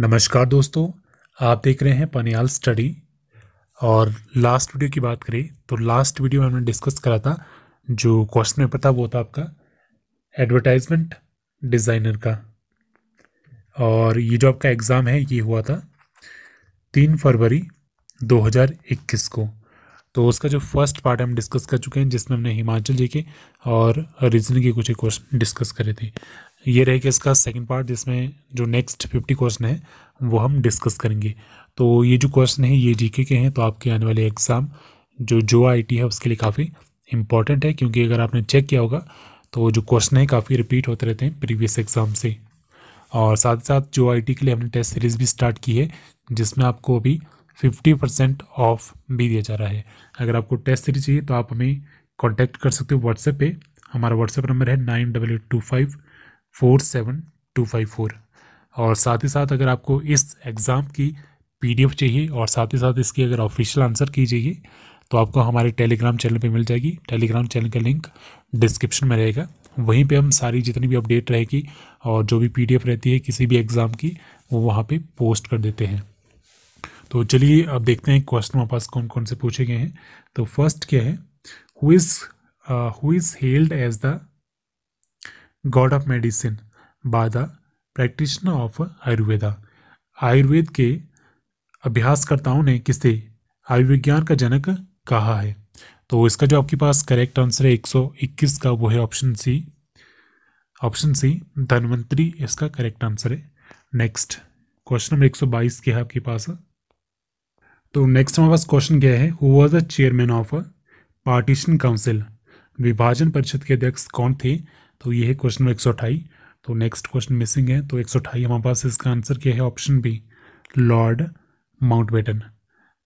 नमस्कार दोस्तों आप देख रहे हैं पनियाल स्टडी और लास्ट वीडियो की बात करें तो लास्ट वीडियो में हमने डिस्कस करा था जो क्वेश्चन पेपर था वो था आपका एडवर्टाइजमेंट डिज़ाइनर का और ये जो आपका एग्ज़ाम है ये हुआ था तीन फरवरी 2021 को तो उसका जो फर्स्ट पार्ट हम डिस्कस कर चुके हैं जिसमें हमने हिमाचल जी के और रीजन के कुछ क्वेश्चन डिस्कस करे थे ये रहेगा इसका सेकंड पार्ट जिसमें जो नेक्स्ट फिफ्टी क्वेश्चन है वो हम डिस्कस करेंगे तो ये जो क्वेश्चन है ये जीके के हैं तो आपके आने वाले एग्ज़ाम जो जो आई है उसके लिए काफ़ी इंपॉर्टेंट है क्योंकि अगर आपने चेक किया होगा तो जो क्वेश्चन है काफ़ी रिपीट होते रहते हैं प्रीवियस एग्ज़ाम से और साथ ही साथ जो आई के लिए हमने टेस्ट सीरीज़ भी स्टार्ट की है जिसमें आपको अभी फिफ्टी परसेंट ऑफ भी दिया जा रहा है अगर आपको टेस्ट सीरीज चाहिए तो आप हमें कॉन्टैक्ट कर सकते हो व्हाट्सएप पे हमारा व्हाट्सएप नंबर है nine double eight two five four seven two five four और साथ ही साथ अगर आपको इस एग्ज़ाम की पीडीएफ चाहिए और साथ ही साथ इसकी अगर ऑफिशियल आंसर की चाहिए तो आपको हमारे टेलीग्राम चैनल पे मिल जाएगी टेलीग्राम चैनल का लिंक डिस्क्रिप्शन में रहेगा वहीं पे हम सारी जितनी भी अपडेट रहेगी और जो भी पीडीएफ रहती है किसी भी एग्ज़ाम की वो वहाँ पे पोस्ट कर देते हैं तो चलिए अब देखते हैं क्वेश्चन हमारे पास कौन कौन से पूछे गए हैं तो फर्स्ट क्या है who is who is held as the god of medicine by the practitioner of Ayurveda Ayurveda के अभ्यासकर्ताओं ने किसे आयुर्विज्ञान का जनक कहा है तो इसका जो आपके पास करेक्ट आंसर है 121 का वो है option C option C Dhanvantari इसका करेक्ट आंसर है नेक्स्ट क्वेश्चन नंबर 122 के है आपके पास तो नेक्स्ट हमारे पास क्वेश्चन क्या है who was the chairman of partition council विभाजन परिषद के अध्यक्ष कौन थे तो ये है क्वेश्चन नंबर एक तो नेक्स्ट क्वेश्चन मिसिंग है तो एक हमारे पास इसका आंसर क्या है ऑप्शन बी लॉर्ड माउंटबेटन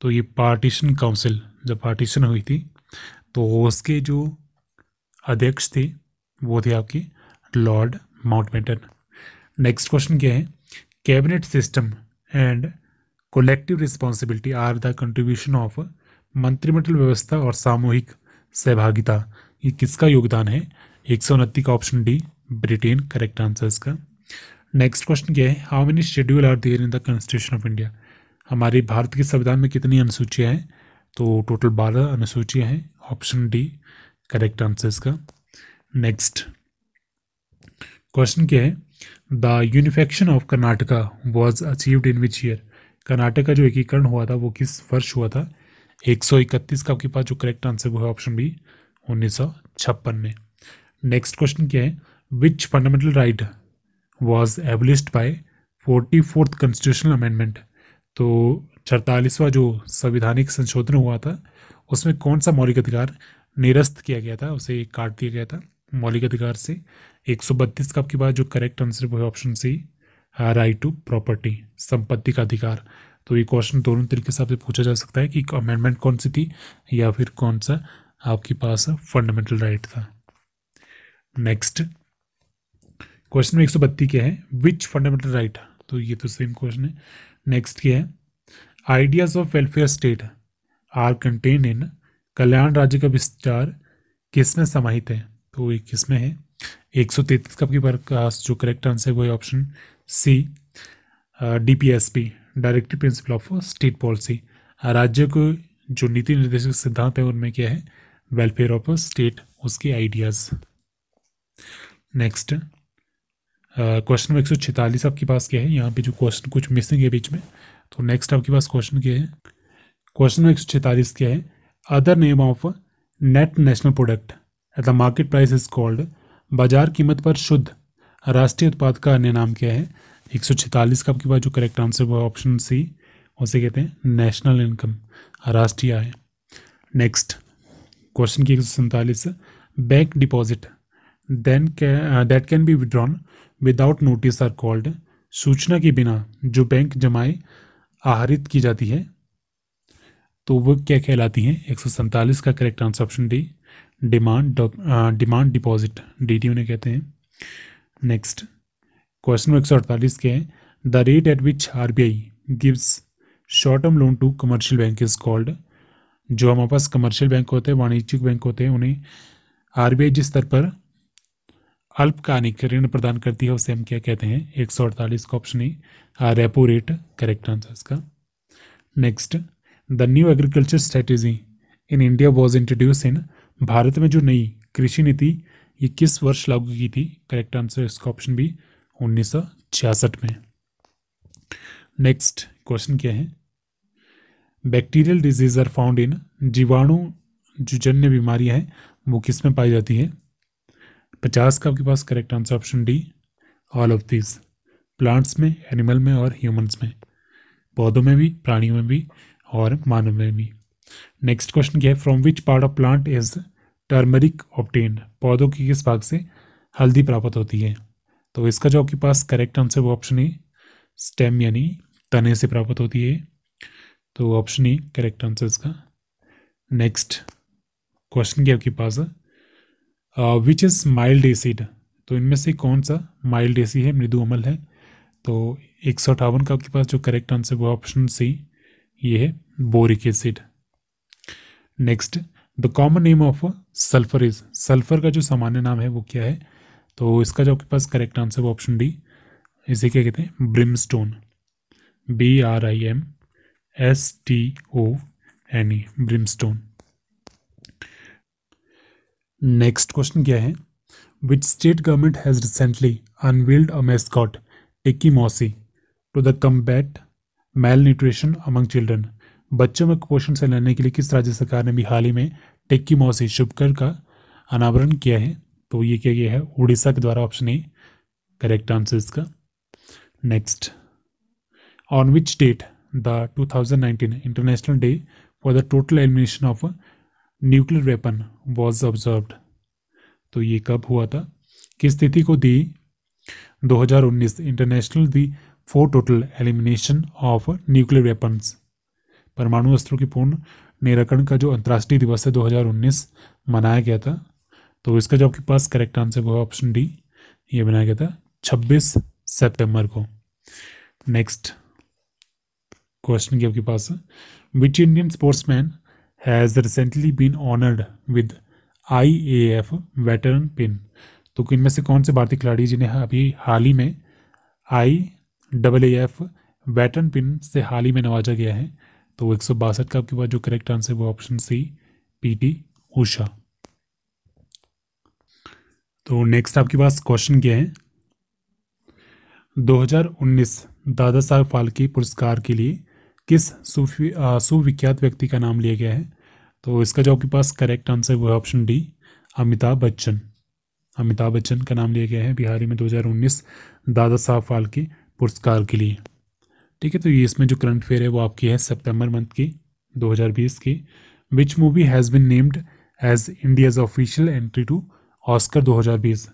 तो ये पार्टीशन काउंसिल जब पार्टीशन हुई थी तो उसके जो अध्यक्ष थे वो थे आपके लॉर्ड माउंटबेटन नेक्स्ट क्वेश्चन क्या है cabinet system and collective responsibility are the contribution of मंत्रिमंडल व्यवस्था और सामूहिक सहभागिता ये किसका योगदान है एक सौ उनतीस का option D Britain correct answer इसका नेक्स्ट क्वेश्चन क्या है how many schedule are there in the constitution of India हमारे भारत के संविधान में कितनी अनुसूचियाँ हैं तो टोटल बारह अनुसूचियाँ हैं ऑप्शन डी करेक्ट आंसर इसका नेक्स्ट क्वेश्चन क्या है the unification of Karnataka was achieved in which year Karnataka का जो एकीकरण हुआ था वो किस वर्ष हुआ था इकतीस का आपके पास जो करेक्ट आंसर वो है ऑप्शन बी उन्नीस में नेक्स्ट क्वेश्चन क्या है which fundamental right was abolished by forty fourth constitutional amendment तो सड़तालीसवा जो संविधानिक संशोधन हुआ था उसमें कौन सा मौलिक अधिकार निरस्त किया गया था उसे काट दिया गया था मौलिक अधिकार से एक सौ बत्तीस का आपके पास जो करेक्ट आंसर वो है option C right to property संपत्ति का अधिकार तो ये क्वेश्चन दोनों तरीके से आपसे पूछा जा सकता है कि अमेंडमेंट कौन सी थी या फिर कौन सा आपके पास फंडामेंटल राइट था नेक्स्ट क्वेश्चन एक सौ बत्ती क्या है विच फंडामेंटल राइट तो ये तो सेम क्वेश्चन है नेक्स्ट क्या है ideas of welfare state are contain in कल्याण राज्य का विस्तार किसमें समाहित है तो ये किसमें है एक सौ तैतीस का आपकी जो करेक्ट आंसर है वो है option C D P S P directive principle of state policy राज्य को जो नीति निर्देशक सिद्धांत है उनमें क्या है वेलफेयर ऑफ स्टेट उसके आइडियाज़ नेक्स्ट क्वेश्चन नंबर एक सौ छतालीस आपके पास क्या है यहाँ पे जो क्वेश्चन कुछ मिसिंग है बीच में तो नेक्स्ट आपके पास क्वेश्चन क्या है क्वेश्चन नंबर एक सौ छतालीस क्या है other name of net national product at the market price is called बाजार कीमत पर शुद्ध राष्ट्रीय उत्पाद का अन्य नाम क्या है एक सौ छतालीस का आपके पास जो करेक्ट आंसर हुआ ऑप्शन सी उसे कहते हैं नेशनल इनकम राष्ट्रीय आय नेक्स्ट क्वेश्चन की एक सौ सैंतालीस bank deposit then that can be withdrawn without notice are called सूचना के बिना जो बैंक जमाएँ आहरित की जाती है तो वो क्या कहलाती हैं एक सौ सैंतालीस का correct answer option D demand demand deposit D उन्हें कहते हैं नेक्स्ट क्वेश्चन एक सौ अड़तालीस के the rate at which R B I gives short term loan to commercial bank is called जो हमारे पास कमर्शियल बैंक होते हैं वाणिज्यिक बैंक होते हैं उन्हें आर बी आई जिस स्तर पर अल्पकालिक ऋण प्रदान करती है उसे हम क्या कहते हैं एक सौ अड़तालीस का ऑप्शन e, है रेपो रेट करेक्ट आंसर इसका next the new agriculture strategy in India was introduce in Bharat में जो नई कृषि नीति ये किस वर्ष लागू की थी करेक्ट आंसर इसका ऑप्शन भी उन्नीस में नेक्स्ट क्वेश्चन क्या है bacterial disease are found in जीवाणु जो जन्य बीमारियां हैं वो किस में पाई जाती है पचास का आपके पास correct answer option D all of these plants में एनिमल में और ह्यूमंस में पौधों में भी प्राणियों में भी और मानव में भी नेक्स्ट क्वेश्चन क्या है from which part of plant is turmeric obtain पौधों के किस भाग से हल्दी प्राप्त होती है तो इसका जो आपके पास करेक्ट आंसर वो ऑप्शन ए स्टेम यानी तने से प्राप्त होती है तो ऑप्शन ए करेक्ट आंसर इसका नेक्स्ट क्वेश्चन क्या आपके पास है विच इज़ माइल्ड एसिड तो इनमें से कौन सा माइल्ड एसी है मृदु अमल है तो एक सौ अठावन का आपके पास जो करेक्ट आंसर वो ऑप्शन सी ये है boric acid next the common name of sulphur is sulphur का जो सामान्य नाम है वो क्या है तो इसका जो आपके पास करेक्ट आंसर वो ऑप्शन डी इसे क्या कहते हैं brimstone B R I M S T O N E brimstone next question क्या है which state government has recently unveiled a mascot Tikki Mausi to the combat malnutrition among children बच्चों में कुपोषण से लड़ने के लिए किस राज्य सरकार ने भी हाल ही में टिक्की मौसी शुभकर का अनावरण किया है तो ये क्या गया है उड़ीसा के द्वारा ऑप्शन ए करेक्ट आंसर इसका next on which date the 2019 international day for the total elimination of nuclear weapon was observed तो ये कब हुआ था किस तिथि को the 2019 international the for total elimination of nuclear weapons परमाणु अस्त्रों के पूर्ण निराकरण का जो अंतर्राष्ट्रीय दिवस है 2019 मनाया गया था तो इसका जो आपके पास करेक्ट आंसर हुआ ऑप्शन डी ये बनाया गया था 26 सितंबर को नेक्स्ट क्वेश्चन की आपके पास which Indian sportsman been honoured with I A F veteran pin तो इनमें से कौन से भारतीय खिलाड़ी जिन्हें अभी हाल ही में I double F veteran pin से हाल ही में नवाजा गया है तो एक सौ बासठ का आपके पास जो करेक्ट आंसर वो option C P T Usha तो नेक्स्ट आपके पास क्वेश्चन क्या है 2019 दादा साहब फाल्के पुरस्कार के लिए किस सुविख्यात व्यक्ति का नाम लिया गया है तो इसका जो आपके पास करेक्ट आंसर वो है ऑप्शन डी अमिताभ बच्चन अमिताभ बच्चन का नाम लिया गया है बिहारी में 2019 दादा साहब के पुरस्कार के लिए ठीक है तो ये इसमें जो करंट फेयर है वो आपकी है सितंबर मंथ की 2020 की which movie has been named as India's official entry to Oscar 2020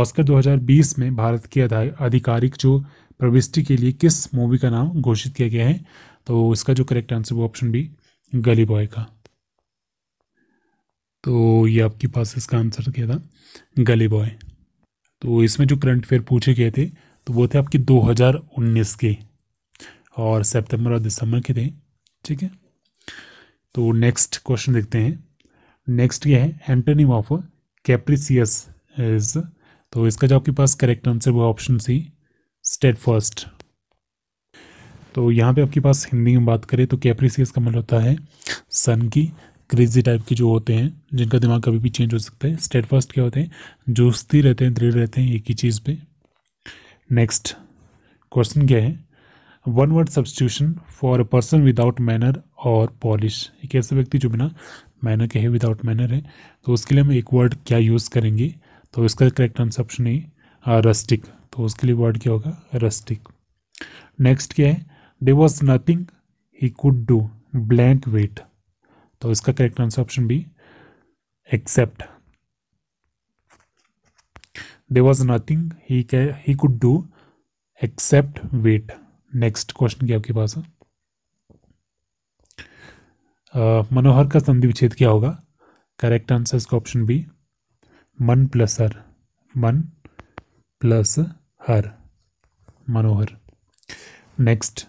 Oscar 2020 में भारत की आधिकारिक जो प्रविष्टि के लिए किस मूवी का नाम घोषित किया गया है तो इसका जो करेक्ट आंसर वो ऑप्शन बी गली बॉय का तो ये आपके पास इसका आंसर क्या था गली बॉय तो इसमें जो करंट अफेयर पूछे गए थे तो वो थे आपके 2019 के और सितंबर और दिसंबर के थे ठीक है तो नेक्स्ट क्वेश्चन देखते हैं नेक्स्ट ये है एंटनी ऑफ कैप्रिसियस इज तो इसका जो आपके पास करेक्ट आंसर वो ऑप्शन सी स्टेट फर्स्ट तो यहाँ पे आपके पास हिंदी में बात करें तो कैप्रीसीस का मतलब होता है सन की क्रेजी टाइप के जो होते हैं जिनका दिमाग कभी भी चेंज हो सकता है फर्स्ट क्या होते हैं जो स्थिर रहते हैं दृढ़ रहते हैं एक ही चीज़ पे नेक्स्ट क्वेश्चन क्या है one word substitution for a person without manner और पॉलिश एक ऐसा व्यक्ति जो बिना मैनर के है विदाउट मैनर है तो उसके लिए हम एक वर्ड क्या यूज़ करेंगे तो इसका करेक्ट आंसर ऑप्शन है रस्टिक तो उसके लिए वर्ड क्या होगा रस्टिक नेक्स्ट क्या है there was nothing he could do blank wait तो इसका correct answer option B except there was nothing he could do except wait next question क्या आपके पास है मनोहर का संधि विच्छेद क्या होगा करेक्ट आंसर इसका ऑप्शन बी मन प्लस हर मन प्लस हर मनोहर नेक्स्ट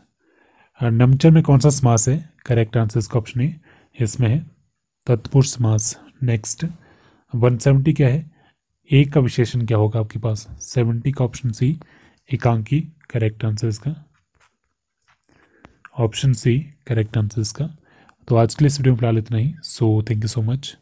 नमचर में कौन सा समास है करेक्ट आंसर इसका ऑप्शन ए इसमें है तत्पुरुष समास नेक्स्ट वन सेवेंटी क्या है एक का विशेषण क्या होगा आपके पास सेवेंटी का ऑप्शन सी एकांकी करेक्ट आंसर इसका ऑप्शन सी करेक्ट आंसर इसका तो आज के लिए इस वीडियो में फिलहाल इतना ही so thank you so much